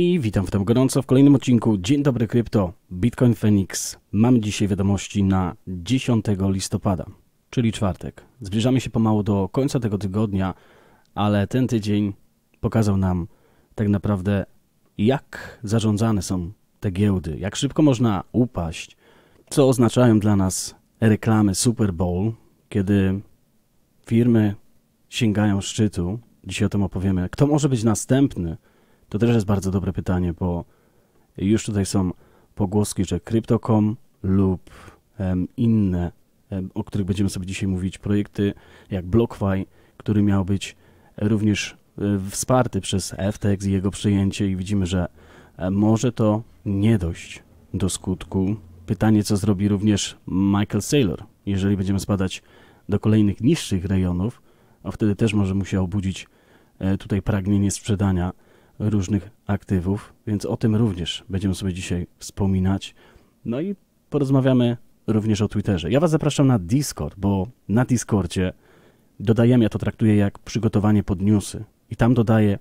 i witam w tym gorąco w kolejnym odcinku. Dzień dobry krypto, Bitcoin Phoenix. Mamy dzisiaj wiadomości na 10 listopada, czyli czwartek. Zbliżamy się pomału do końca tego tygodnia, ale ten tydzień pokazał nam tak naprawdę jak zarządzane są te giełdy, jak szybko można upaść, co oznaczają dla nas reklamy Super Bowl, kiedy firmy sięgają szczytu. Dzisiaj o tym opowiemy. Kto może być następny? To też jest bardzo dobre pytanie, bo już tutaj są pogłoski, że Crypto.com lub inne, o których będziemy sobie dzisiaj mówić, projekty jak BlockFi, który miał być również e, wsparty przez FTX i jego przyjęcie i widzimy, że e, może to nie dojść do skutku. Pytanie, co zrobi również Michael Saylor, jeżeli będziemy spadać do kolejnych niższych rejonów, a wtedy też może musiał budzić e, tutaj pragnienie sprzedania różnych aktywów, więc o tym również będziemy sobie dzisiaj wspominać. No i porozmawiamy również o Twitterze. Ja Was zapraszam na Discord, bo na Discordzie dodajemy, ja to traktuję jak przygotowanie pod newsy i tam dodaję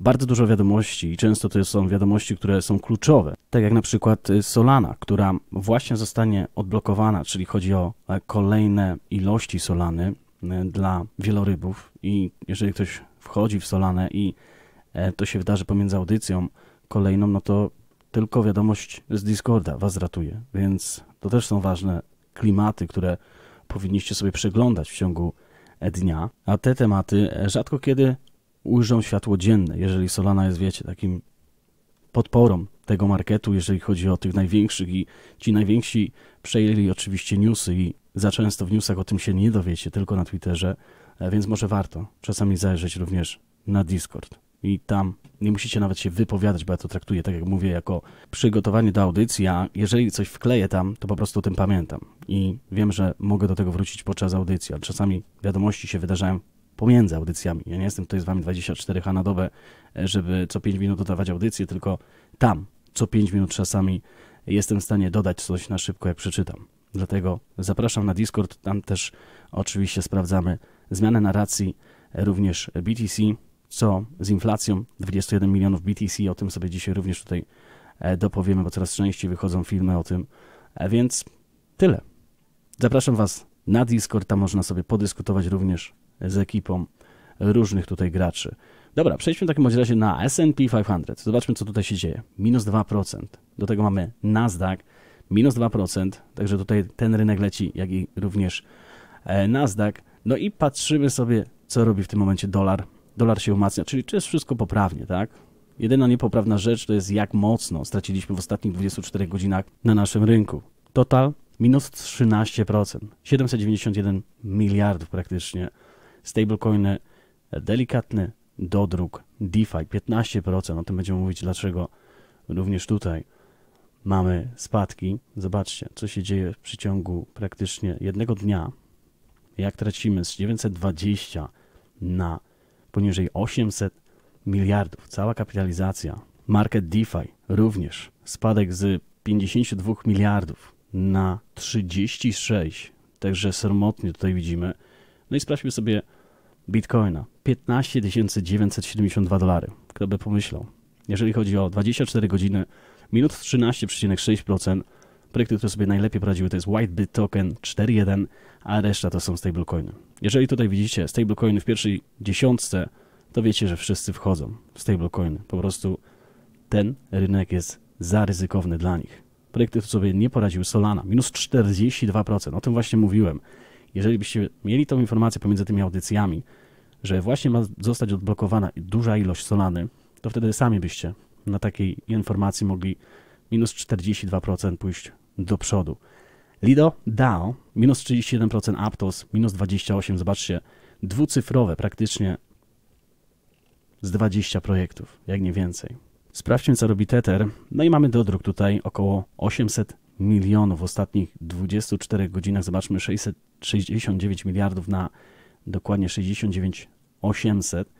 bardzo dużo wiadomości i często to są wiadomości, które są kluczowe. Tak jak na przykład y, Solana, która właśnie zostanie odblokowana, czyli chodzi o e, kolejne ilości Solany y, dla wielorybów i jeżeli ktoś wchodzi w Solanę i E, to się wydarzy pomiędzy audycją kolejną, no to tylko wiadomość z Discorda was ratuje, więc to też są ważne klimaty, które powinniście sobie przeglądać w ciągu e, dnia, a te tematy e, rzadko kiedy ujrzą światło dzienne, jeżeli Solana jest, wiecie, takim podporą tego marketu, jeżeli chodzi o tych największych i ci najwięksi przejęli oczywiście newsy i za często w newsach o tym się nie dowiecie, tylko na Twitterze, więc może warto czasami zajrzeć również na Discord i tam nie musicie nawet się wypowiadać, bo ja to traktuję, tak jak mówię, jako przygotowanie do audycji, a jeżeli coś wkleję tam, to po prostu o tym pamiętam i wiem, że mogę do tego wrócić podczas audycji, a czasami wiadomości się wydarzają pomiędzy audycjami. Ja nie jestem tutaj z wami 24H na dobę, żeby co 5 minut dodawać audycję, tylko tam co 5 minut czasami jestem w stanie dodać coś na szybko, jak przeczytam. Dlatego zapraszam na Discord, tam też oczywiście sprawdzamy zmianę narracji, również BTC, co z inflacją 21 milionów BTC. O tym sobie dzisiaj również tutaj e, dopowiemy, bo coraz częściej wychodzą filmy o tym. E, więc tyle. Zapraszam Was na Discord, tam można sobie podyskutować również z ekipą różnych tutaj graczy. Dobra, przejdźmy w takim razie na S&P 500. Zobaczmy, co tutaj się dzieje. Minus 2%. Do tego mamy Nasdaq, minus 2%, także tutaj ten rynek leci, jak i również e, Nasdaq. No i patrzymy sobie, co robi w tym momencie dolar dolar się umacnia, czyli czy jest wszystko poprawnie, tak? Jedyna niepoprawna rzecz to jest jak mocno straciliśmy w ostatnich 24 godzinach na naszym rynku. Total minus 13%, 791 miliardów praktycznie. Stablecoiny e, delikatny dodruk DeFi 15%, o tym będziemy mówić dlaczego również tutaj mamy spadki. Zobaczcie, co się dzieje w przeciągu praktycznie jednego dnia, jak tracimy z 920 na poniżej 800 miliardów. Cała kapitalizacja. Market DeFi również. Spadek z 52 miliardów na 36. Także sromotnie tutaj widzimy. No i sprawdźmy sobie Bitcoina. 15 972 dolary. Kto by pomyślał? Jeżeli chodzi o 24 godziny, minut 13,6%, Projekty, które sobie najlepiej poradziły to jest Whitebit Token 4.1, a reszta to są stablecoiny. Jeżeli tutaj widzicie stablecoiny w pierwszej dziesiątce, to wiecie, że wszyscy wchodzą w stablecoiny. Po prostu ten rynek jest zaryzykowny dla nich. Projekty, które sobie nie poradziły Solana, minus 42%, o tym właśnie mówiłem. Jeżeli byście mieli tą informację pomiędzy tymi audycjami, że właśnie ma zostać odblokowana duża ilość Solany, to wtedy sami byście na takiej informacji mogli minus 42% pójść do przodu. Lido DAO, minus 31%, Aptos, minus 28%, zobaczcie, dwucyfrowe praktycznie z 20 projektów, jak nie więcej. Sprawdźmy, co robi Tether. No i mamy dodruk tutaj około 800 milionów w ostatnich 24 godzinach. Zobaczmy, 669 miliardów na dokładnie 69 800.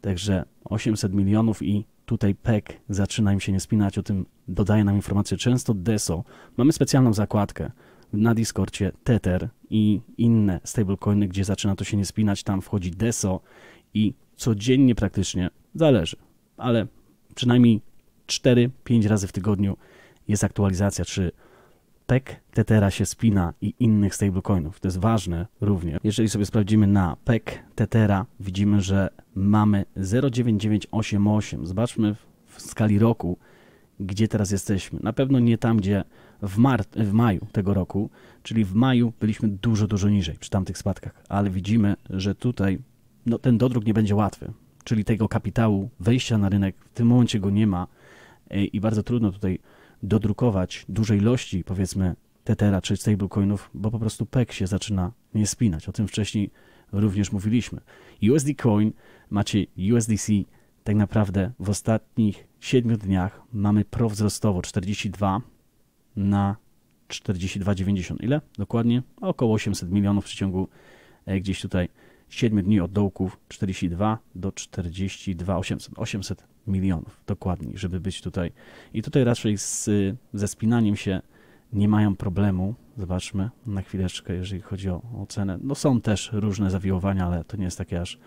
Także 800 milionów i tutaj PEK zaczyna im się nie spinać, o tym dodaje nam informacje. często DESO. Mamy specjalną zakładkę na Discordzie Tether i inne stablecoiny, gdzie zaczyna to się nie spinać, tam wchodzi DESO i codziennie praktycznie, zależy, ale przynajmniej 4-5 razy w tygodniu jest aktualizacja, czy PEC, Tetera się spina i innych stablecoinów. To jest ważne również. Jeżeli sobie sprawdzimy na PEC, Tetera, widzimy, że mamy 0,9988. Zobaczmy w skali roku, gdzie teraz jesteśmy. Na pewno nie tam, gdzie w, mart, w maju tego roku, czyli w maju byliśmy dużo, dużo niżej przy tamtych spadkach, ale widzimy, że tutaj no, ten dodruk nie będzie łatwy, czyli tego kapitału, wejścia na rynek, w tym momencie go nie ma e, i bardzo trudno tutaj dodrukować dużej ilości, powiedzmy, Tethera czy stablecoinów, bo po prostu PEK się zaczyna nie spinać. O tym wcześniej również mówiliśmy. USD Coin, macie USDC, tak naprawdę w ostatnich 7 dniach mamy prowzrostowo 42 na 42,90. Ile? Dokładnie około 800 milionów w przeciągu e, gdzieś tutaj 7 dni od dołków 42 do 42 800, 800 milionów dokładniej, żeby być tutaj. I tutaj raczej z, ze spinaniem się nie mają problemu. Zobaczmy na chwileczkę, jeżeli chodzi o, o cenę. No są też różne zawiłowania, ale to nie jest takie aż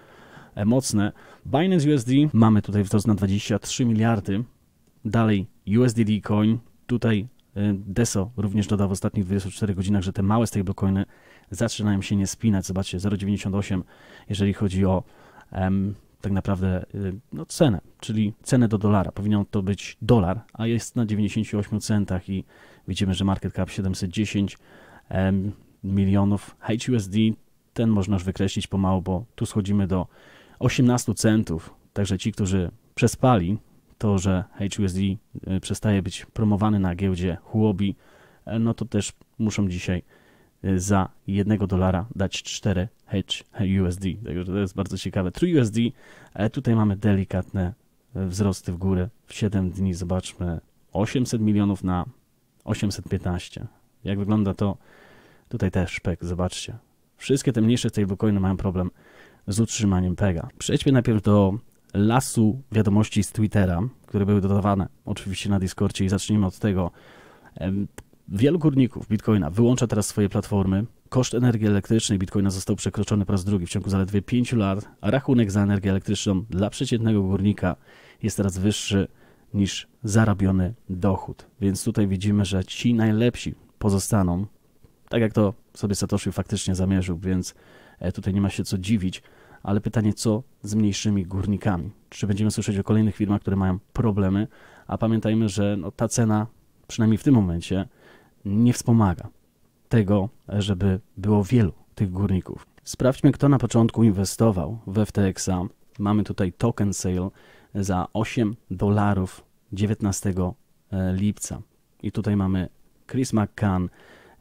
mocne. Binance USD mamy tutaj wzrost na 23 miliardy. Dalej USDD Coin. Tutaj y, Deso również dodał w ostatnich 24 godzinach, że te małe stablecoiny zaczynają się nie spinać. Zobaczcie, 0,98, jeżeli chodzi o em, tak naprawdę y, no, cenę, czyli cenę do dolara. Powinien to być dolar, a jest na 98 centach i widzimy, że market cap 710 em, milionów. HUSD ten można już wykreślić pomału, bo tu schodzimy do 18 centów. Także ci, którzy przespali to, że HUSD y, przestaje być promowany na giełdzie Huobi, e, no to też muszą dzisiaj Y, za 1 dolara dać 4 USD. Także to jest bardzo ciekawe. 3 USD, tutaj mamy delikatne wzrosty w górę. W 7 dni zobaczmy 800 milionów na 815. Jak wygląda to? Tutaj też szpek, zobaczcie. Wszystkie te mniejsze stablecoiny mają problem z utrzymaniem PEGA. Przejdźmy najpierw do lasu wiadomości z Twittera, które były dodawane oczywiście na Discordzie i zacznijmy od tego. Wielu górników Bitcoina wyłącza teraz swoje platformy. Koszt energii elektrycznej Bitcoina został przekroczony po raz drugi w ciągu zaledwie 5 lat, a rachunek za energię elektryczną dla przeciętnego górnika jest teraz wyższy niż zarabiony dochód. Więc tutaj widzimy, że ci najlepsi pozostaną, tak jak to sobie Satoshi faktycznie zamierzył, więc e, tutaj nie ma się co dziwić. Ale pytanie, co z mniejszymi górnikami? Czy będziemy słyszeć o kolejnych firmach, które mają problemy? A pamiętajmy, że no, ta cena, przynajmniej w tym momencie, nie wspomaga tego, żeby było wielu tych górników. Sprawdźmy, kto na początku inwestował w FTX-a. Mamy tutaj token sale za 8 dolarów 19 e, lipca. I tutaj mamy Chris McCann,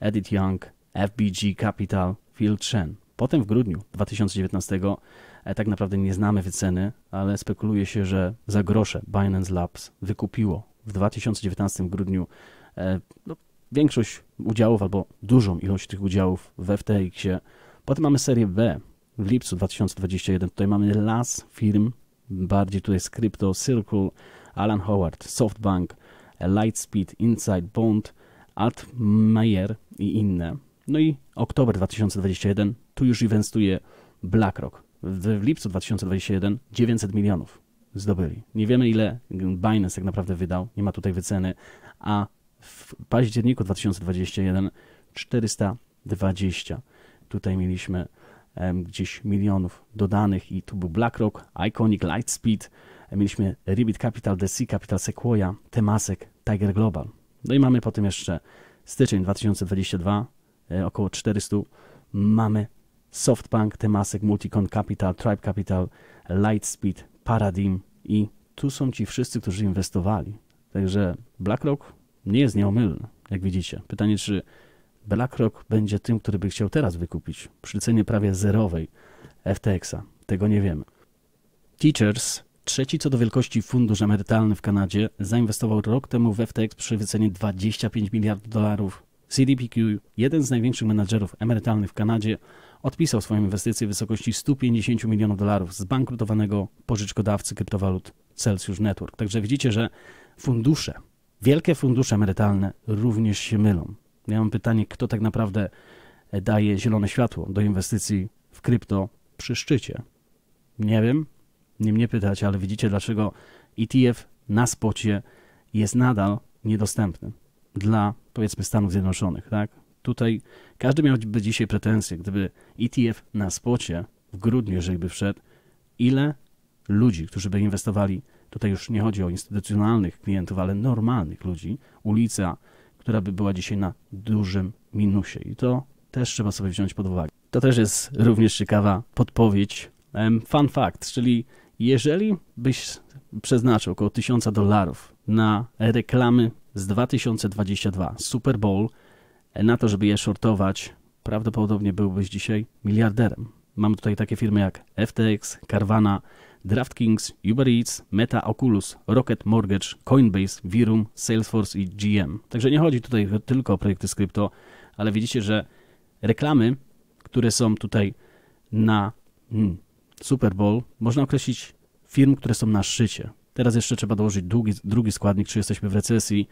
Edith Young, FBG Capital, Phil Chen. Potem w grudniu 2019 e, tak naprawdę nie znamy wyceny, ale spekuluje się, że za grosze Binance Labs wykupiło w 2019 grudniu e, no, większość udziałów albo dużą ilość tych udziałów w FTX-ie. Potem mamy serię B w lipcu 2021. Tutaj mamy las firm, bardziej tutaj jest Crypto, Circle, Alan Howard, SoftBank, Lightspeed, Inside, Bond, Altmaier i inne. No i oktober 2021, tu już inwestuje BlackRock. W, w lipcu 2021 900 milionów zdobyli. Nie wiemy ile Binance tak naprawdę wydał, nie ma tutaj wyceny, a w październiku 2021 420. Tutaj mieliśmy gdzieś milionów dodanych i tu był BlackRock, Iconic, Lightspeed, mieliśmy Ribbit Capital, DC Capital, Sequoia, Temasek, Tiger Global. No i mamy potem jeszcze styczeń 2022, e, około 400. Mamy SoftBank, Temasek, Multicon Capital, Tribe Capital, Lightspeed, Paradigm i tu są ci wszyscy, którzy inwestowali. Także BlackRock nie jest nieomylny, jak widzicie. Pytanie, czy BlackRock będzie tym, który by chciał teraz wykupić przy cenie prawie zerowej FTX-a. Tego nie wiemy. Teachers, trzeci co do wielkości fundusz emerytalny w Kanadzie, zainwestował rok temu w FTX przy wycenie 25 miliardów dolarów. CDPQ, jeden z największych menadżerów emerytalnych w Kanadzie, odpisał swoją inwestycję w wysokości 150 milionów dolarów zbankrutowanego pożyczkodawcy kryptowalut Celsius Network. Także widzicie, że fundusze Wielkie fundusze emerytalne również się mylą. Ja mam pytanie, kto tak naprawdę e, daje zielone światło do inwestycji w krypto przy szczycie? Nie wiem, nie mnie pytać, ale widzicie, dlaczego ETF na spocie jest nadal niedostępny dla, powiedzmy, Stanów Zjednoczonych, tak? Tutaj każdy miałby dzisiaj pretensje, gdyby ETF na spocie w grudniu, jeżeli by wszedł, ile ludzi, którzy by inwestowali Tutaj już nie chodzi o instytucjonalnych klientów, ale normalnych ludzi. Ulica, która by była dzisiaj na dużym minusie. I to też trzeba sobie wziąć pod uwagę. To też jest również ciekawa podpowiedź. Fun fact, czyli jeżeli byś przeznaczył około 1000 dolarów na reklamy z 2022, Super Bowl, e, na to, żeby je shortować, prawdopodobnie byłbyś dzisiaj miliarderem. Mam tutaj takie firmy jak FTX, Carvana, DraftKings, Uber Eats, Meta, Oculus, Rocket Mortgage, Coinbase, Virum, Salesforce i GM. Także nie chodzi tutaj tylko o projekty skrypto, ale widzicie, że reklamy, które są tutaj na hmm, Super Bowl, można określić firm, które są na szczycie. Teraz jeszcze trzeba dołożyć drugi, drugi składnik, czy jesteśmy w recesji.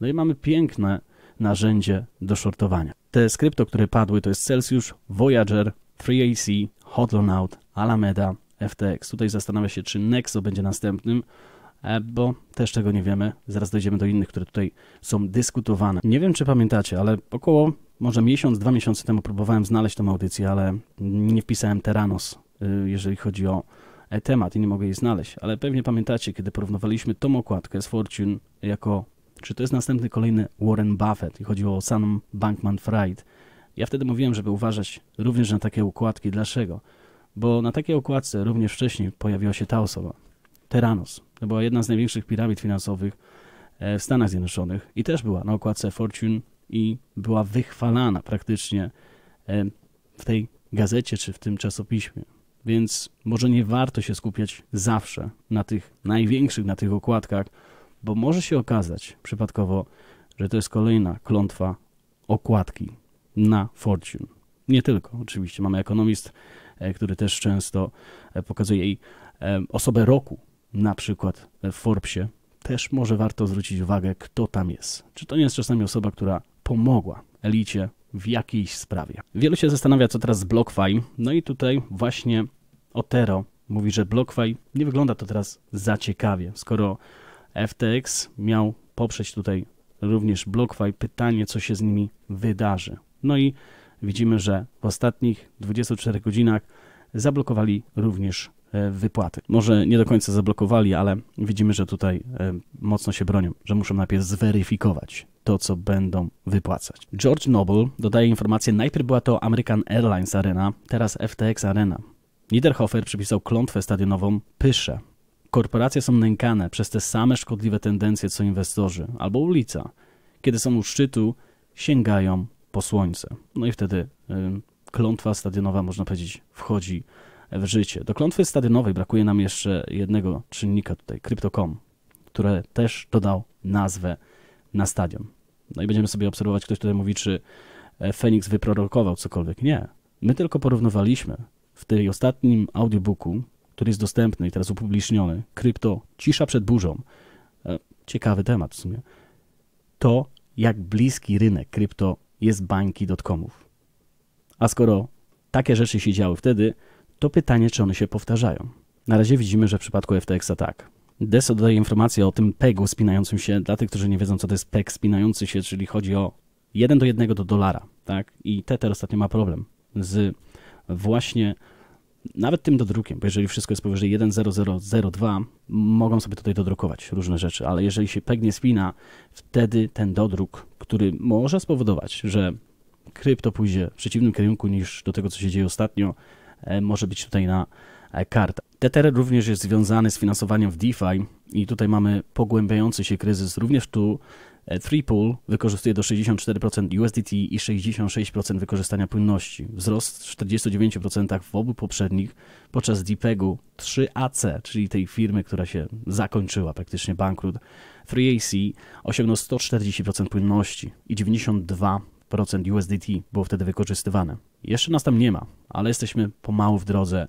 No i mamy piękne narzędzie do shortowania. Te skrypto, które padły, to jest Celsius, Voyager, 3AC, Hotlonout, Alameda, FTX. Tutaj zastanawia się, czy Nexo będzie następnym, e, bo też tego nie wiemy. Zaraz dojdziemy do innych, które tutaj są dyskutowane. Nie wiem, czy pamiętacie, ale około może miesiąc, dwa miesiące temu próbowałem znaleźć tą audycję, ale nie wpisałem Teranos, y, jeżeli chodzi o e, temat i nie mogę jej znaleźć. Ale pewnie pamiętacie, kiedy porównywaliśmy tą okładkę z Fortune jako czy to jest następny kolejny Warren Buffett i chodziło o Sam Bankman-Fried. Ja wtedy mówiłem, żeby uważać również na takie układki. Dlaczego? bo na takiej okładce również wcześniej pojawiła się ta osoba, Terranos. To była jedna z największych piramid finansowych e, w Stanach Zjednoczonych i też była na okładce Fortune i była wychwalana praktycznie e, w tej gazecie czy w tym czasopiśmie. Więc może nie warto się skupiać zawsze na tych największych, na tych okładkach, bo może się okazać przypadkowo, że to jest kolejna klątwa okładki na Fortune. Nie tylko, oczywiście. Mamy ekonomist E, który też często e, pokazuje jej osobę roku, na przykład w Forbesie, też może warto zwrócić uwagę, kto tam jest. Czy to nie jest czasami osoba, która pomogła elicie w jakiejś sprawie. Wielu się zastanawia, co teraz z BlockFi. No i tutaj właśnie Otero mówi, że BlockFi nie wygląda to teraz za ciekawie, skoro FTX miał poprzeć tutaj również BlockFi. Pytanie, co się z nimi wydarzy. No i widzimy, że w ostatnich 24 godzinach zablokowali również e, wypłaty. Może nie do końca zablokowali, ale widzimy, że tutaj e, mocno się bronią, że muszą najpierw zweryfikować to, co będą wypłacać. George Noble dodaje informację, najpierw była to American Airlines Arena, teraz FTX Arena. Niederhofer przypisał klątwę stadionową Pysze. Korporacje są nękane przez te same szkodliwe tendencje co inwestorzy, albo ulica. Kiedy są u szczytu, sięgają po słońce. No i wtedy klątwa stadionowa, można powiedzieć, wchodzi w życie. Do klątwy stadionowej brakuje nam jeszcze jednego czynnika tutaj, Crypto.com, które też dodał nazwę na stadion. No i będziemy sobie obserwować, ktoś tutaj mówi, czy e, Fenix wyprorokował cokolwiek. Nie. My tylko porównywaliśmy w tej ostatnim audiobooku, który jest dostępny i teraz upubliczniony, krypto Cisza przed burzą. E, ciekawy temat w sumie. To, jak bliski rynek krypto jest bańki dotkomów. A skoro takie rzeczy się działy wtedy, to pytanie, czy one się powtarzają. Na razie widzimy, że w przypadku FTX-a tak. Deso dodaje informację o tym PEGu spinającym się. Dla tych, którzy nie wiedzą, co to jest PEG spinający się, czyli chodzi o 1 do 1 do dolara. Tak? I Tether ostatnio ma problem z właśnie nawet tym dodrukiem, bo jeżeli wszystko jest powyżej 1.0002, mogą sobie tutaj dodrukować różne rzeczy, ale jeżeli się pegnie spina, wtedy ten dodruk, który może spowodować, że krypto pójdzie w przeciwnym kierunku niż do tego, co się dzieje ostatnio, e, może być tutaj na e, kart. Tether również jest związany z finansowaniem w DeFi i tutaj mamy pogłębiający się kryzys również tu Threepool wykorzystuje do 64% USDT i 66% wykorzystania płynności. Wzrost w 49% w obu poprzednich, podczas DPEG-u 3AC, czyli tej firmy, która się zakończyła, praktycznie bankrut, 3AC osiągnął 140% płynności i 92% USDT było wtedy wykorzystywane. Jeszcze nas tam nie ma, ale jesteśmy pomału w drodze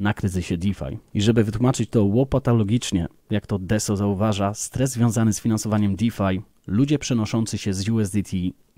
na kryzysie DeFi. I żeby wytłumaczyć to łopatologicznie, jak to DESO zauważa, stres związany z finansowaniem DeFi ludzie przenoszący się z USDT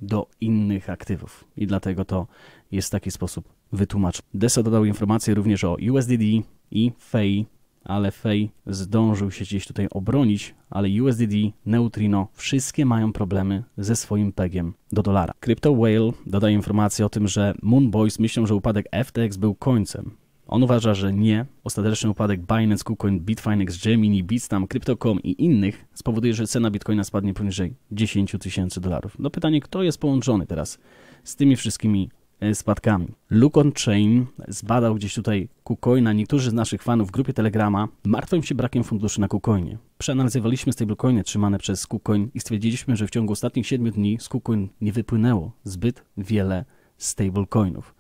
do innych aktywów i dlatego to jest w taki sposób wytłumaczone. DESO dodał informacje również o USDD i FEI, ale FEI zdążył się gdzieś tutaj obronić, ale USDD, Neutrino, wszystkie mają problemy ze swoim pegiem do dolara. Crypto Whale dodaje informacje o tym, że Moon Boys myślą, że upadek FTX był końcem, on uważa, że nie. Ostateczny upadek Binance, KuCoin, Bitfinex, Gemini, Bitstamp, Crypto.com i innych spowoduje, że cena Bitcoina spadnie poniżej 10 tysięcy dolarów. No pytanie, kto jest połączony teraz z tymi wszystkimi e, spadkami. Luke on Chain zbadał gdzieś tutaj KuCoina. Niektórzy z naszych fanów w grupie Telegrama martwią się brakiem funduszy na KuCoinie. Przeanalizowaliśmy stablecoiny trzymane przez KuCoin i stwierdziliśmy, że w ciągu ostatnich 7 dni z KuCoin nie wypłynęło zbyt wiele stablecoinów.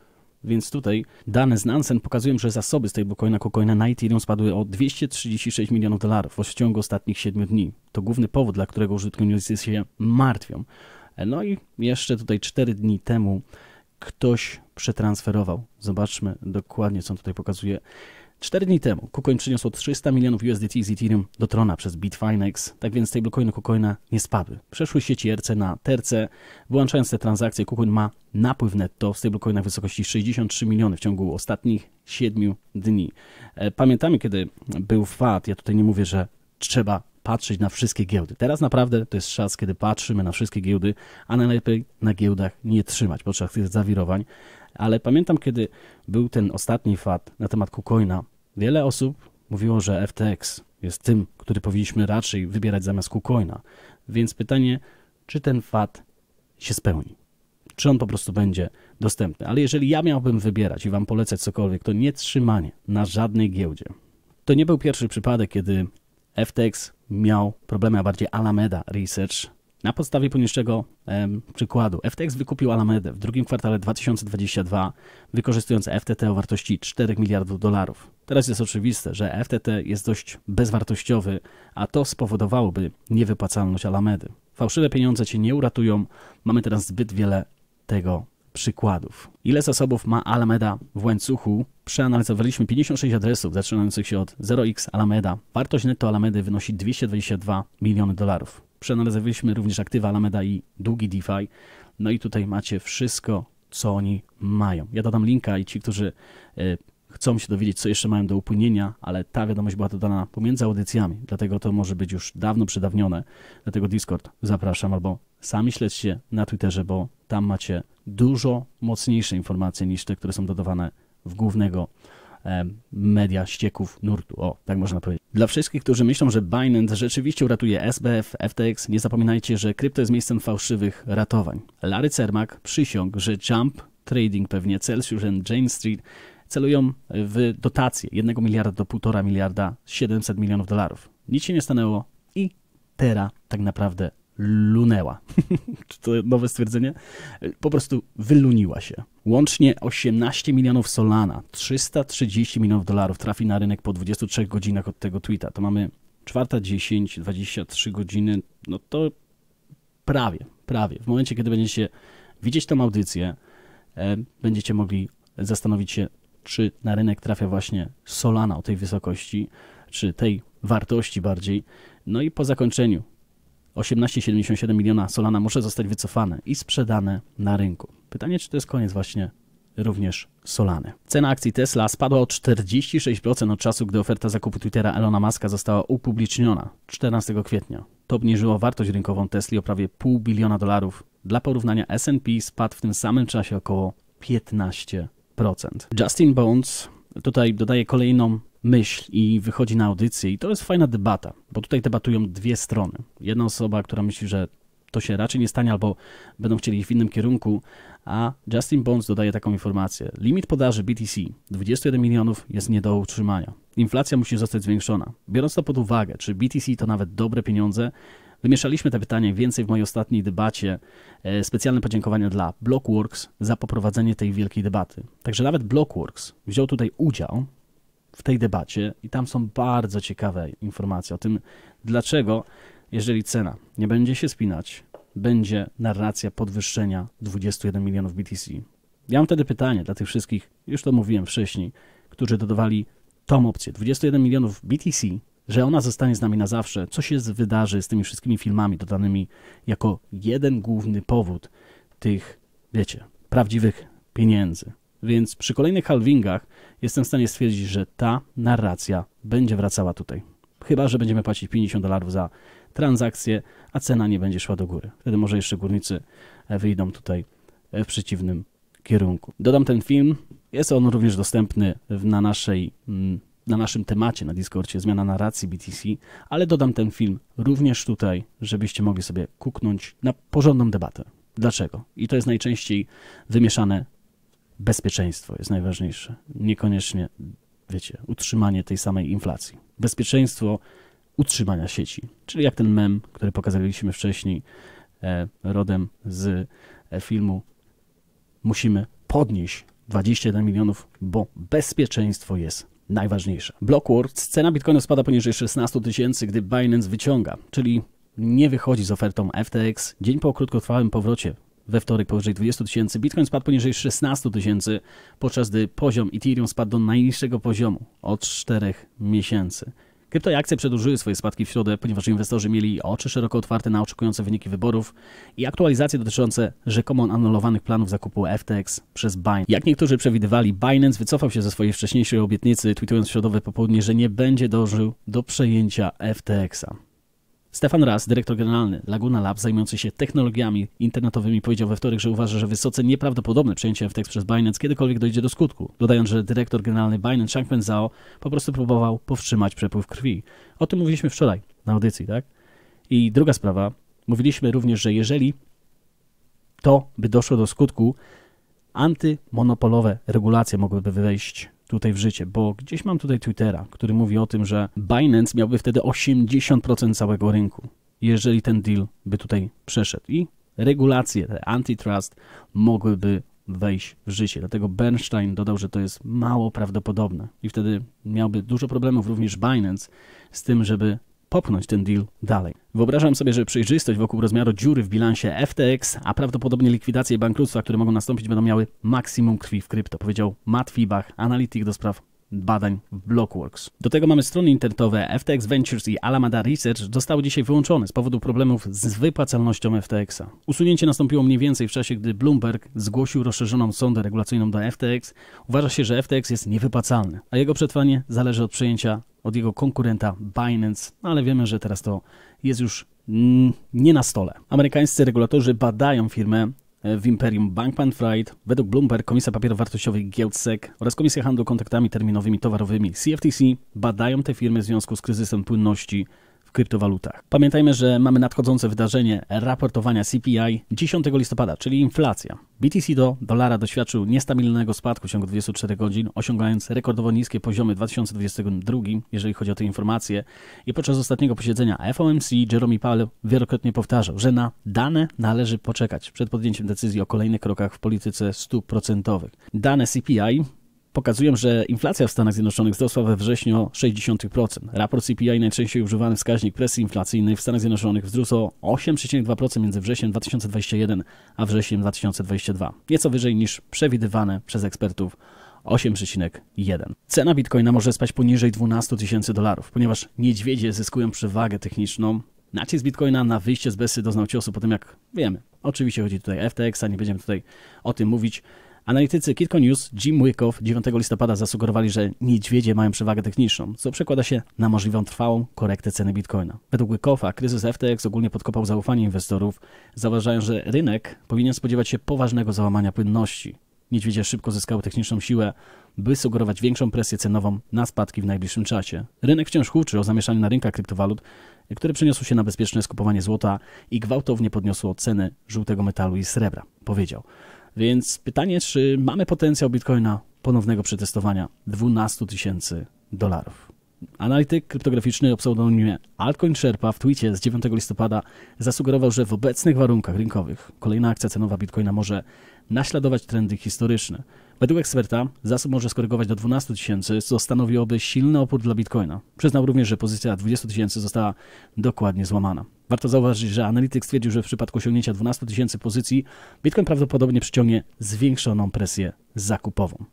Więc tutaj dane z Nansen pokazują, że zasoby stablecoina Cocoina na Ethereum spadły o 236 milionów dolarów w ciągu ostatnich 7 dni. To główny powód, dla którego użytkownicy się martwią. No i jeszcze tutaj 4 dni temu ktoś przetransferował. Zobaczmy dokładnie, co on tutaj pokazuje. 4 dni temu KuCoin przyniosło 300 milionów USDT z Ethereum do trona przez Bitfinex, tak więc stablecoiny KuCoina nie spadły. Przeszły sieci RC na TRC. Wyłączając te transakcje, KuCoin ma napływ netto w stablecoinach w wysokości 63 miliony w ciągu ostatnich 7 dni. E, pamiętamy, kiedy był FAT, ja tutaj nie mówię, że trzeba patrzeć na wszystkie giełdy. Teraz naprawdę to jest czas, kiedy patrzymy na wszystkie giełdy, a najlepiej na giełdach nie trzymać podczas tych zawirowań. Ale pamiętam, kiedy był ten ostatni FAT na temat KuCoina, Wiele osób mówiło, że FTX jest tym, który powinniśmy raczej wybierać zamiast KuCoina. Więc pytanie, czy ten FAT się spełni? Czy on po prostu będzie dostępny? Ale jeżeli ja miałbym wybierać i wam polecać cokolwiek, to nie trzymanie na żadnej giełdzie. To nie był pierwszy przypadek, kiedy FTX miał problemy, a bardziej Alameda Research na podstawie poniższego em, przykładu FTX wykupił Alamedę w drugim kwartale 2022 wykorzystując FTT o wartości 4 miliardów dolarów. Teraz jest oczywiste, że FTT jest dość bezwartościowy, a to spowodowałoby niewypłacalność Alamedy. Fałszywe pieniądze cię nie uratują, mamy teraz zbyt wiele tego przykładów. Ile zasobów ma Alameda w łańcuchu? Przeanalizowaliśmy 56 adresów zaczynających się od 0x Alameda. Wartość netto Alamedy wynosi 222 miliony dolarów. Przeanalizowaliśmy również aktywa Alameda i długi DeFi. No i tutaj macie wszystko, co oni mają. Ja dodam linka i ci, którzy e, chcą się dowiedzieć, co jeszcze mają do upłynienia, ale ta wiadomość była dodana pomiędzy audycjami, dlatego to może być już dawno przedawnione. Dlatego Discord zapraszam albo sami śledźcie na Twitterze, bo tam macie dużo mocniejsze informacje niż te, które są dodawane w głównego media ścieków nurtu. O, tak można powiedzieć. Dla wszystkich, którzy myślą, że Binance rzeczywiście uratuje SBF, FTX, nie zapominajcie, że krypto jest miejscem fałszywych ratowań. Larry Cermak przysiągł, że Jump, Trading pewnie, Celsius and Jane Street celują w dotacje 1 miliarda do 1,5 miliarda 700 milionów dolarów. Nic się nie stanęło i teraz, tak naprawdę lunęła. Czy to nowe stwierdzenie? Po prostu wyluniła się. Łącznie 18 milionów Solana, 330 milionów dolarów trafi na rynek po 23 godzinach od tego tweeta. To mamy czwarta 10, 23 godziny, no to prawie, prawie. W momencie, kiedy będziecie widzieć tą audycję, e, będziecie mogli zastanowić się, czy na rynek trafia właśnie Solana o tej wysokości, czy tej wartości bardziej. No i po zakończeniu 18,77 miliona Solana może zostać wycofane i sprzedane na rynku. Pytanie, czy to jest koniec właśnie również Solany. Cena akcji Tesla spadła o 46% od czasu, gdy oferta zakupu Twittera Elona Muska została upubliczniona 14 kwietnia. To obniżyło wartość rynkową Tesli o prawie pół biliona dolarów. Dla porównania S&P spadł w tym samym czasie około 15%. Justin Bones tutaj dodaje kolejną myśl i wychodzi na audycję i to jest fajna debata, bo tutaj debatują dwie strony. Jedna osoba, która myśli, że to się raczej nie stanie, albo będą chcieli w innym kierunku, a Justin Bones dodaje taką informację. Limit podaży BTC 21 milionów jest nie do utrzymania. Inflacja musi zostać zwiększona. Biorąc to pod uwagę, czy BTC to nawet dobre pieniądze, Wymieszaliśmy te pytanie więcej w mojej ostatniej debacie. E, specjalne podziękowania dla Blockworks za poprowadzenie tej wielkiej debaty. Także nawet Blockworks wziął tutaj udział w tej debacie i tam są bardzo ciekawe informacje o tym, dlaczego, jeżeli cena nie będzie się spinać, będzie narracja podwyższenia 21 milionów BTC. Ja mam wtedy pytanie dla tych wszystkich, już to mówiłem wcześniej, którzy dodawali tą opcję 21 milionów BTC, że ona zostanie z nami na zawsze. Co się wydarzy z tymi wszystkimi filmami dodanymi jako jeden główny powód tych, wiecie, prawdziwych pieniędzy? Więc przy kolejnych halvingach jestem w stanie stwierdzić, że ta narracja będzie wracała tutaj. Chyba, że będziemy płacić 50 dolarów za transakcję, a cena nie będzie szła do góry. Wtedy może jeszcze górnicy e, wyjdą tutaj e, w przeciwnym kierunku. Dodam ten film. Jest on również dostępny na naszej mm, na naszym temacie na Discordzie zmiana narracji BTC, ale dodam ten film również tutaj, żebyście mogli sobie kuknąć na porządną debatę. Dlaczego? I to jest najczęściej wymieszane bezpieczeństwo jest najważniejsze. Niekoniecznie, wiecie, utrzymanie tej samej inflacji. Bezpieczeństwo utrzymania sieci, czyli jak ten mem, który pokazaliśmy wcześniej, e, rodem z e, filmu musimy podnieść 21 milionów, bo bezpieczeństwo jest najważniejsze. Blockworld. cena Bitcoina spada poniżej 16 tysięcy, gdy Binance wyciąga, czyli nie wychodzi z ofertą FTX. Dzień po krótkotrwałym powrocie we wtorek powyżej 20 tysięcy, Bitcoin spadł poniżej 16 tysięcy, podczas gdy poziom Ethereum spadł do najniższego poziomu od 4 miesięcy. Krypto i akcje przedłużyły swoje spadki w środę, ponieważ inwestorzy mieli oczy szeroko otwarte na oczekujące wyniki wyborów i aktualizacje dotyczące rzekomo anulowanych planów zakupu FTX przez Binance. Jak niektórzy przewidywali, Binance wycofał się ze swojej wcześniejszej obietnicy, tweetując w środowe popołudnie, że nie będzie dążył do przejęcia FTX-a. Stefan Raz, dyrektor generalny Laguna Lab, zajmujący się technologiami internetowymi, powiedział we wtorek, że uważa, że wysoce nieprawdopodobne przejęcie FTX przez Binance kiedykolwiek dojdzie do skutku, dodając, że dyrektor generalny Binance Changpeng Zhao po prostu próbował powstrzymać przepływ krwi. O tym mówiliśmy wczoraj na audycji, tak? I druga sprawa, mówiliśmy również, że jeżeli to by doszło do skutku, antymonopolowe regulacje mogłyby wejść tutaj w życie, bo gdzieś mam tutaj Twittera, który mówi o tym, że Binance miałby wtedy 80% całego rynku, jeżeli ten deal by tutaj przeszedł i regulacje, te antitrust mogłyby wejść w życie. Dlatego Bernstein dodał, że to jest mało prawdopodobne i wtedy miałby dużo problemów również Binance z tym, żeby popchnąć ten deal dalej. Wyobrażam sobie, że przejrzystość wokół rozmiaru dziury w bilansie FTX, a prawdopodobnie likwidacje i bankructwa, które mogą nastąpić, będą miały maksimum krwi w krypto, powiedział Matt Fibach, analityk do spraw badań w Blockworks. Do tego mamy strony internetowe FTX Ventures i Alameda Research zostały dzisiaj wyłączone z powodu problemów z wypłacalnością FTX-a. Usunięcie nastąpiło mniej więcej w czasie, gdy Bloomberg zgłosił rozszerzoną sondę regulacyjną do FTX. Uważa się, że FTX jest niewypłacalny, a jego przetrwanie zależy od przejęcia od jego konkurenta Binance, no ale wiemy, że teraz to jest już nie na stole. Amerykańscy regulatorzy badają firmę e, w imperium Bankman Fried, według Bloomberg Komisja Papierów Wartościowych GiełdSEC SEC oraz Komisja Handlu Kontaktami Terminowymi Towarowymi CFTC badają te firmy w związku z kryzysem płynności kryptowalutach. Pamiętajmy, że mamy nadchodzące wydarzenie raportowania CPI 10 listopada, czyli inflacja. BTC do dolara doświadczył niestabilnego spadku w ciągu 24 godzin, osiągając rekordowo niskie poziomy 2022, jeżeli chodzi o te informacje. I podczas ostatniego posiedzenia FOMC Jeremy Powell wielokrotnie powtarzał, że na dane należy poczekać przed podjęciem decyzji o kolejnych krokach w polityce stóp procentowych. Dane CPI pokazują, że inflacja w Stanach Zjednoczonych wzrosła we wrześniu o 60%. Raport CPI, najczęściej używany wskaźnik presji inflacyjnej w Stanach Zjednoczonych, wzrósł o 8,2% między wrześniem 2021 a wrześniem 2022. Nieco wyżej niż przewidywane przez ekspertów 8,1. Cena bitcoina może spać poniżej 12 tysięcy dolarów, ponieważ niedźwiedzie zyskują przewagę techniczną. Nacisk bitcoina na wyjście z besy doznał ciosu po tym, jak wiemy. Oczywiście chodzi tutaj o FTX, a nie będziemy tutaj o tym mówić. Analitycy Kitco News, Jim Wyckoff 9 listopada zasugerowali, że niedźwiedzie mają przewagę techniczną, co przekłada się na możliwą trwałą korektę ceny bitcoina. Według Wycoffa kryzys FTX ogólnie podkopał zaufanie inwestorów, zauważając, że rynek powinien spodziewać się poważnego załamania płynności. Niedźwiedzie szybko zyskały techniczną siłę, by sugerować większą presję cenową na spadki w najbliższym czasie. Rynek wciąż huczy o zamieszaniu na rynkach kryptowalut, które przeniosło się na bezpieczne skupowanie złota i gwałtownie podniosło ceny żółtego metalu i srebra, powiedział. Więc pytanie, czy mamy potencjał Bitcoina ponownego przetestowania 12 tysięcy dolarów. Analityk kryptograficzny o pseudonimie Altcoin Sherpa w twecie z 9 listopada zasugerował, że w obecnych warunkach rynkowych kolejna akcja cenowa Bitcoina może naśladować trendy historyczne. Według eksperta zasób może skorygować do 12 tysięcy, co stanowiłoby silny opór dla Bitcoina. Przyznał również, że pozycja 20 tysięcy została dokładnie złamana. Warto zauważyć, że analityk stwierdził, że w przypadku osiągnięcia 12 tysięcy pozycji Bitcoin prawdopodobnie przyciągnie zwiększoną presję zakupową.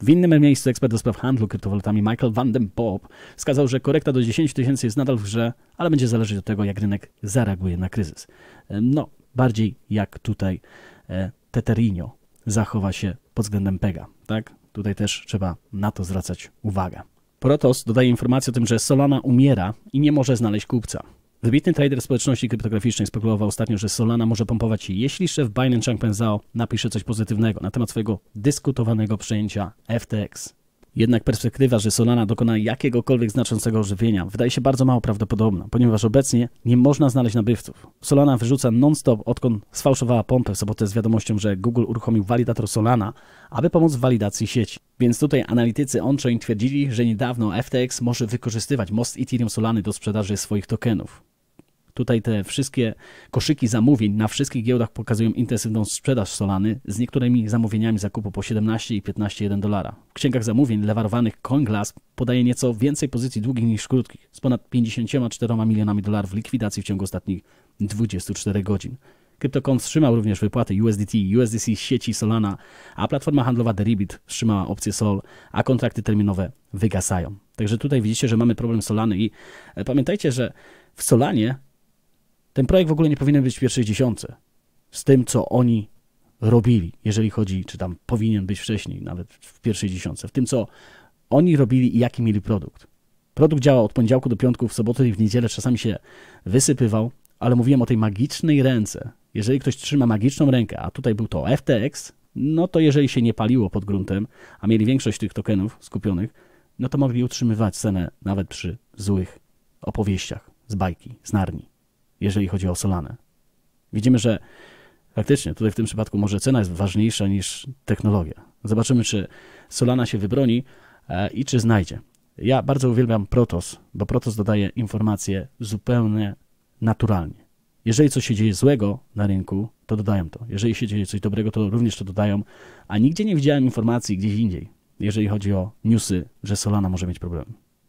W innym miejscu ekspert do spraw handlu kryptowalutami Michael Van den Bob wskazał, że korekta do 10 tysięcy jest nadal w grze, ale będzie zależeć od tego, jak rynek zareaguje na kryzys. No, bardziej jak tutaj e, Teterinio zachowa się pod względem Pega, tak? Tutaj też trzeba na to zwracać uwagę. Protos dodaje informację o tym, że Solana umiera i nie może znaleźć kupca. Wybitny trader społeczności kryptograficznej spekulował ostatnio, że Solana może pompować, jeśli szef Binance Changpeng Zhao napisze coś pozytywnego na temat swojego dyskutowanego przejęcia FTX. Jednak perspektywa, że Solana dokona jakiegokolwiek znaczącego ożywienia, wydaje się bardzo mało prawdopodobna, ponieważ obecnie nie można znaleźć nabywców. Solana wyrzuca non-stop, odkąd sfałszowała pompę w sobotę z wiadomością, że Google uruchomił walidator Solana, aby pomóc w walidacji sieci. Więc tutaj analitycy on-chain twierdzili, że niedawno FTX może wykorzystywać most Ethereum Solany do sprzedaży swoich tokenów. Tutaj te wszystkie koszyki zamówień na wszystkich giełdach pokazują intensywną sprzedaż Solany z niektórymi zamówieniami zakupu po 17 i 15,1 dolara. W księgach zamówień lewarowanych CoinGlass podaje nieco więcej pozycji długich niż krótkich, z ponad 54 milionami dolarów likwidacji w ciągu ostatnich 24 godzin. Kryptokon wstrzymał również wypłaty USDT, USDC sieci Solana, a platforma handlowa Deribit wstrzymała opcję Sol, a kontrakty terminowe wygasają. Także tutaj widzicie, że mamy problem Solany i e, pamiętajcie, że w Solanie ten projekt w ogóle nie powinien być w pierwszej dziesiątce z tym, co oni robili, jeżeli chodzi, czy tam powinien być wcześniej, nawet w pierwszej dziesiątce, w tym, co oni robili i jaki mieli produkt. Produkt działa od poniedziałku do piątku, w sobotę i w niedzielę, czasami się wysypywał, ale mówiłem o tej magicznej ręce. Jeżeli ktoś trzyma magiczną rękę, a tutaj był to FTX, no to jeżeli się nie paliło pod gruntem, a mieli większość tych tokenów skupionych, no to mogli utrzymywać cenę nawet przy złych opowieściach z bajki, z narni jeżeli chodzi o Solanę. Widzimy, że faktycznie tutaj w tym przypadku może cena jest ważniejsza niż technologia. Zobaczymy, czy Solana się wybroni e, i czy znajdzie. Ja bardzo uwielbiam Protos, bo Protos dodaje informacje zupełnie naturalnie. Jeżeli coś się dzieje złego na rynku, to dodają to. Jeżeli się dzieje coś dobrego, to również to dodają, a nigdzie nie widziałem informacji gdzieś indziej, jeżeli chodzi o newsy, że Solana może mieć problem.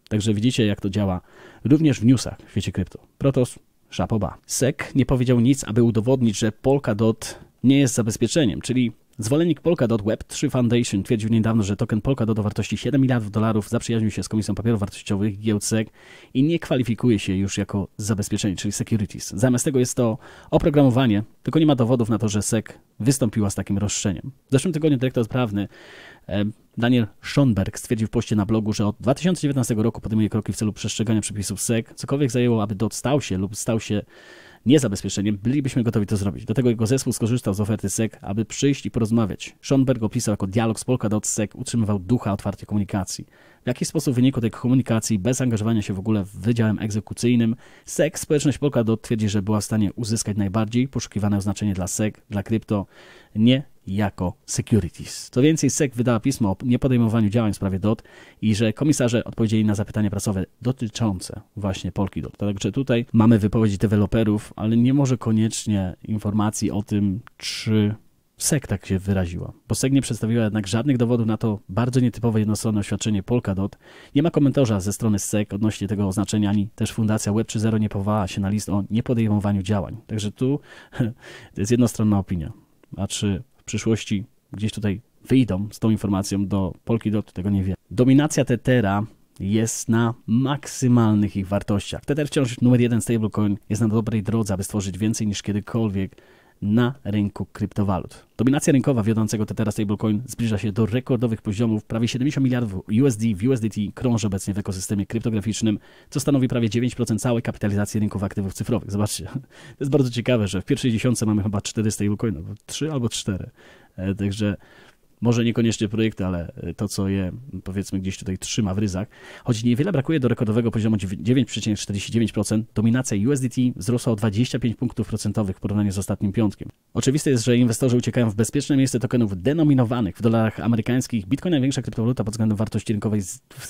Także widzicie, jak to działa również w newsach w świecie krypto. Protos Szapoba. Sek nie powiedział nic, aby udowodnić, że Polkadot nie jest zabezpieczeniem, czyli Zwolennik Polkadot Web3 Foundation twierdził niedawno, że token Polkadot o wartości 7 miliardów dolarów zaprzyjaźnił się z Komisją Papierów Wartościowych giełd SEC i nie kwalifikuje się już jako zabezpieczenie, czyli securities. Zamiast tego jest to oprogramowanie, tylko nie ma dowodów na to, że SEC wystąpiła z takim roszczeniem. W zeszłym tygodniu dyrektor sprawny E, Daniel Schonberg stwierdził w poście na blogu, że od 2019 roku podejmuje kroki w celu przestrzegania przepisów SEC. Cokolwiek zajęło, aby stał się lub stał się niezabezpieczeniem, bylibyśmy gotowi to zrobić. Do tego jego zespół skorzystał z oferty SEC, aby przyjść i porozmawiać. Schonberg opisał jako dialog z DOT SEC, utrzymywał ducha otwartej komunikacji. W jaki sposób w wyniku tej komunikacji, bez angażowania się w ogóle w wydziałem egzekucyjnym, SEC, społeczność Polkadot twierdzi, że była w stanie uzyskać najbardziej poszukiwane oznaczenie dla SEC, dla krypto, nie jako securities. Co więcej, SEC wydała pismo o niepodejmowaniu działań w sprawie DOT i że komisarze odpowiedzieli na zapytania prasowe dotyczące właśnie Polki DOT. Także tutaj mamy wypowiedzi deweloperów, ale nie może koniecznie informacji o tym, czy SEK tak się wyraziła. Bo SEK nie przedstawiła jednak żadnych dowodów na to bardzo nietypowe jednostronne oświadczenie Polkadot. Nie ma komentarza ze strony SEK odnośnie tego oznaczenia, ani też Fundacja Web 3.0 nie powołała się na list o niepodejmowaniu działań. Także tu to jest jednostronna opinia. A czy w przyszłości gdzieś tutaj wyjdą z tą informacją do Polkadot, tego nie wiem. Dominacja Tetera jest na maksymalnych ich wartościach. Tether wciąż numer jeden stablecoin jest na dobrej drodze, aby stworzyć więcej niż kiedykolwiek na rynku kryptowalut. Dominacja rynkowa wiodącego teraz stablecoin zbliża się do rekordowych poziomów. Prawie 70 miliardów USD w USDT krąży obecnie w ekosystemie kryptograficznym, co stanowi prawie 9% całej kapitalizacji rynków aktywów cyfrowych. Zobaczcie, to jest bardzo ciekawe, że w pierwszej dziesiątce mamy chyba 4 stablecoiny, 3 albo 4. E, także może niekoniecznie projekty, ale e, to, co je powiedzmy gdzieś tutaj trzyma w ryzach. Choć niewiele brakuje do rekordowego poziomu 9,49%, dominacja USDT wzrosła o 25 punktów procentowych w porównaniu z ostatnim piątkiem. Oczywiste jest, że inwestorzy uciekają w bezpieczne miejsce tokenów denominowanych w dolarach amerykańskich. Bitcoin, największa kryptowaluta pod względem wartości rynkowej,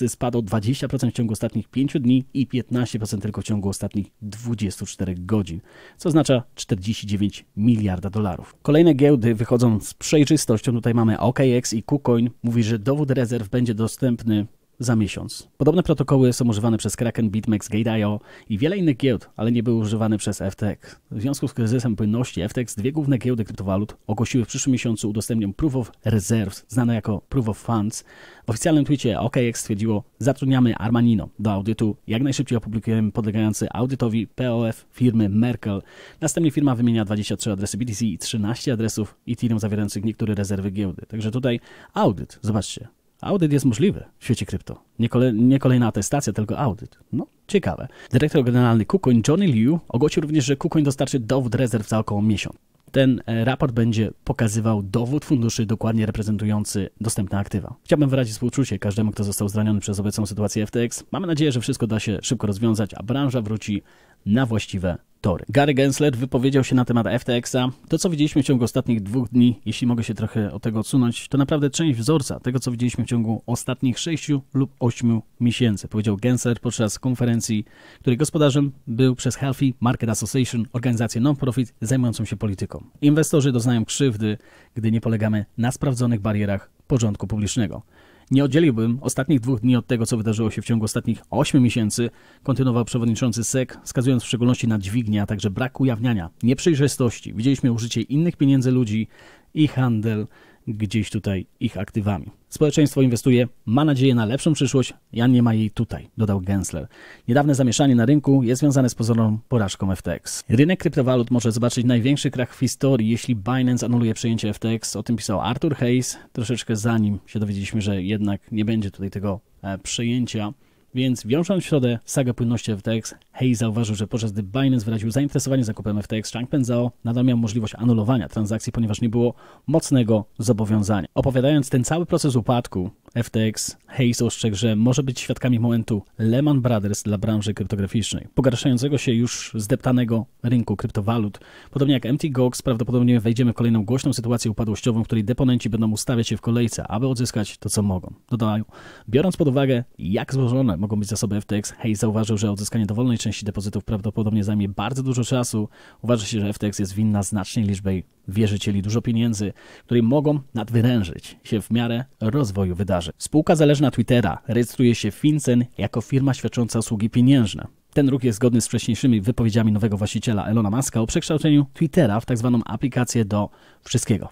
spadł o 20% w ciągu ostatnich 5 dni i 15% tylko w ciągu ostatnich 24 godzin, co oznacza 49 miliarda dolarów. Kolejne giełdy wychodzą z przejrzystością. Tutaj mamy OK OKX i KuCoin mówi, że dowód rezerw będzie dostępny za miesiąc. Podobne protokoły są używane przez Kraken, BitMEX, Gate.io i wiele innych giełd, ale nie były używane przez FTX. E w związku z kryzysem płynności FTX e dwie główne giełdy kryptowalut ogłosiły w przyszłym miesiącu udostępnią Proof of Reserves, znane jako Proof of Funds. W oficjalnym tweetie OKX stwierdziło, zatrudniamy Armanino do audytu, jak najszybciej opublikujemy podlegający audytowi POF firmy Merkel. Następnie firma wymienia 23 adresy BTC i 13 adresów Ethereum zawierających niektóre rezerwy giełdy. Także tutaj audyt, zobaczcie, Audyt jest możliwy w świecie krypto. Nie, kole, nie kolejna atestacja, tylko audyt. No, ciekawe. Dyrektor generalny KuCoin Johnny Liu ogłosił również, że KuCoin dostarczy dowód rezerw za około miesiąc. Ten e, raport będzie pokazywał dowód funduszy dokładnie reprezentujący dostępne aktywa. Chciałbym wyrazić współczucie każdemu, kto został zraniony przez obecną sytuację FTX. Mamy nadzieję, że wszystko da się szybko rozwiązać, a branża wróci na właściwe tory. Gary Gensler wypowiedział się na temat FTX-a. To, co widzieliśmy w ciągu ostatnich dwóch dni, jeśli mogę się trochę od tego odsunąć, to naprawdę część wzorca tego, co widzieliśmy w ciągu ostatnich sześciu lub ośmiu miesięcy, powiedział Gensler podczas konferencji, której gospodarzem był przez Healthy Market Association, organizację non-profit zajmującą się polityką. Inwestorzy doznają krzywdy, gdy nie polegamy na sprawdzonych barierach porządku publicznego. Nie oddzieliłbym ostatnich dwóch dni od tego, co wydarzyło się w ciągu ostatnich 8 miesięcy, kontynuował przewodniczący SEK, wskazując w szczególności na dźwignię, a także brak ujawniania, nieprzejrzystości. Widzieliśmy użycie innych pieniędzy ludzi i handel gdzieś tutaj ich aktywami. Społeczeństwo inwestuje, ma nadzieję na lepszą przyszłość, Jan nie ma jej tutaj, dodał Gensler. Niedawne zamieszanie na rynku jest związane z pozorną porażką FTX. Rynek kryptowalut może zobaczyć największy krach w historii, jeśli Binance anuluje przejęcie FTX. O tym pisał Arthur Hayes troszeczkę zanim się dowiedzieliśmy, że jednak nie będzie tutaj tego e, przejęcia. Więc wiążąc w środę saga płynności FTX, Hej zauważył, że podczas gdy Binance wyraził zainteresowanie zakupem FTX, Changpeng Zhao nadal miał możliwość anulowania transakcji, ponieważ nie było mocnego zobowiązania. Opowiadając ten cały proces upadku, FTX, Hayes ostrzegł, że może być świadkami momentu Lehman Brothers dla branży kryptograficznej, pogarszającego się już zdeptanego rynku kryptowalut. Podobnie jak MT Gox, prawdopodobnie wejdziemy w kolejną głośną sytuację upadłościową, w której deponenci będą ustawiać się w kolejce, aby odzyskać to, co mogą. Dodają, biorąc pod uwagę, jak złożone mogą być zasoby FTX, Hayes zauważył, że odzyskanie dowolnej części depozytów prawdopodobnie zajmie bardzo dużo czasu. Uważa się, że FTX jest winna znacznej liczby wierzycieli dużo pieniędzy, które mogą nadwyrężyć się w miarę rozwoju wydarzeń. Spółka zależna Twittera rejestruje się w FinCEN jako firma świadcząca usługi pieniężne. Ten ruch jest zgodny z wcześniejszymi wypowiedziami nowego właściciela Elona Muska o przekształceniu Twittera w tzw. Tak aplikację do wszystkiego.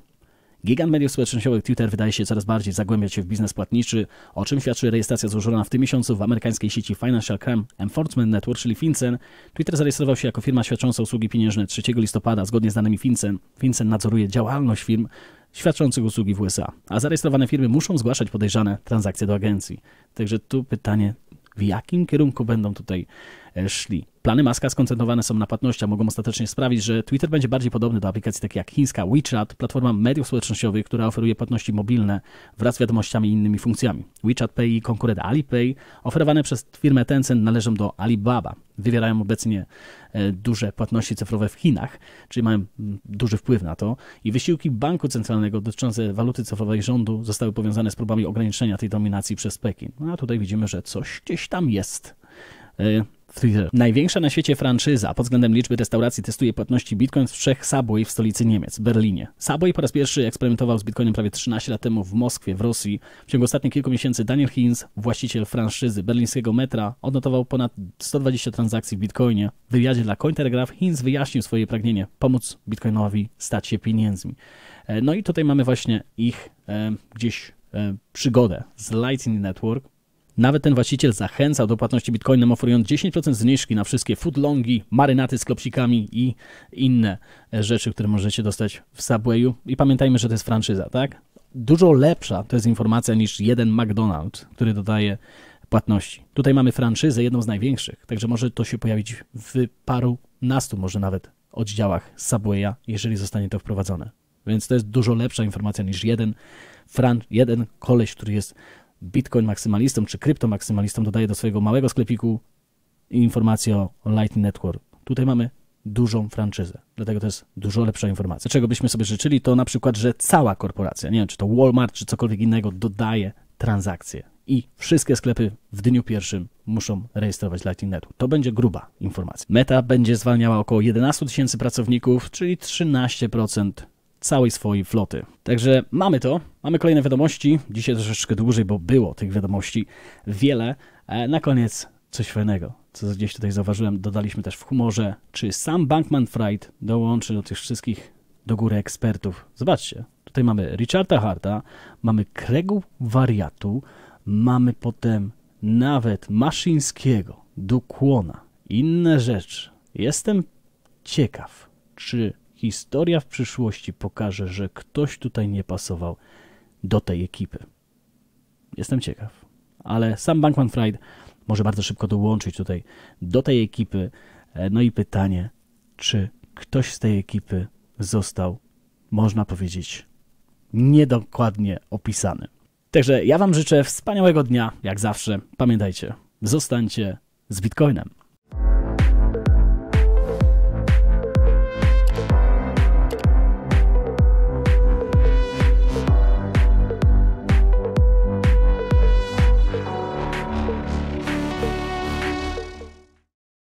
Gigant mediów społecznościowych Twitter wydaje się coraz bardziej zagłębiać się w biznes płatniczy, o czym świadczy rejestracja złożona w tym miesiącu w amerykańskiej sieci Financial Crime Enforcement Network, czyli FinCEN. Twitter zarejestrował się jako firma świadcząca usługi pieniężne 3 listopada. Zgodnie z danymi FinCEN, FinCEN nadzoruje działalność firm świadczących usługi w USA, a zarejestrowane firmy muszą zgłaszać podejrzane transakcje do agencji. Także tu pytanie, w jakim kierunku będą tutaj E, szli. Plany Maska skoncentrowane są na płatnościach, mogą ostatecznie sprawić, że Twitter będzie bardziej podobny do aplikacji takich jak chińska WeChat, platforma mediów społecznościowych, która oferuje płatności mobilne wraz z wiadomościami i innymi funkcjami. WeChat Pay i konkurent Alipay, oferowane przez firmę Tencent, należą do Alibaba. Wywierają obecnie e, duże płatności cyfrowe w Chinach, czyli mają mm, duży wpływ na to i wysiłki banku centralnego dotyczące waluty cyfrowej rządu zostały powiązane z próbami ograniczenia tej dominacji przez Pekin. No a tutaj widzimy, że coś gdzieś tam jest. E, Twitter. Największa na świecie franczyza pod względem liczby restauracji testuje płatności Bitcoin w trzech Subway w stolicy Niemiec, Berlinie. Subway po raz pierwszy eksperymentował z Bitcoinem prawie 13 lat temu w Moskwie, w Rosji. W ciągu ostatnich kilku miesięcy Daniel Hinz, właściciel franszyzy berlińskiego metra, odnotował ponad 120 transakcji w Bitcoinie. W wywiadzie dla Cointelegraph Hinz wyjaśnił swoje pragnienie pomóc Bitcoinowi stać się pieniędzmi. E, no i tutaj mamy właśnie ich e, gdzieś e, przygodę z Lightning Network, nawet ten właściciel zachęcał do płatności bitcoinem, oferując 10% zniżki na wszystkie foodlongi, marynaty z klopsikami i inne e, rzeczy, które możecie dostać w Subwayu. I pamiętajmy, że to jest franczyza, tak? Dużo lepsza to jest informacja niż jeden McDonald's, który dodaje płatności. Tutaj mamy franczyzę, jedną z największych, także może to się pojawić w paru nastu, może nawet oddziałach Subwaya, jeżeli zostanie to wprowadzone. Więc to jest dużo lepsza informacja niż jeden, fran, jeden koleś, który jest Bitcoin maksymalistą czy krypto dodaje do swojego małego sklepiku informację o Lightning Network. Tutaj mamy dużą franczyzę. Dlatego to jest dużo lepsza informacja. Czego byśmy sobie życzyli, to na przykład, że cała korporacja, nie wiem, czy to Walmart, czy cokolwiek innego, dodaje transakcje. I wszystkie sklepy w dniu pierwszym muszą rejestrować Lightning Network. To będzie gruba informacja. Meta będzie zwalniała około 11 tysięcy pracowników, czyli 13% całej swojej floty. Także mamy to, mamy kolejne wiadomości. Dzisiaj troszeczkę dłużej, bo było tych wiadomości wiele. E, na koniec coś fajnego, co gdzieś tutaj zauważyłem, dodaliśmy też w humorze. Czy sam Bankman Fried dołączy do tych wszystkich do góry ekspertów? Zobaczcie, tutaj mamy Richarda Harta, mamy Kregu Wariatu, mamy potem nawet Maszyńskiego, Dukłona, inne rzeczy. Jestem ciekaw, czy Historia w przyszłości pokaże, że ktoś tutaj nie pasował do tej ekipy. Jestem ciekaw. Ale sam Bankman Fried może bardzo szybko dołączyć tutaj do tej ekipy. E, no i pytanie, czy ktoś z tej ekipy został, można powiedzieć, niedokładnie opisany. Także ja Wam życzę wspaniałego dnia, jak zawsze. Pamiętajcie, zostańcie z Bitcoinem.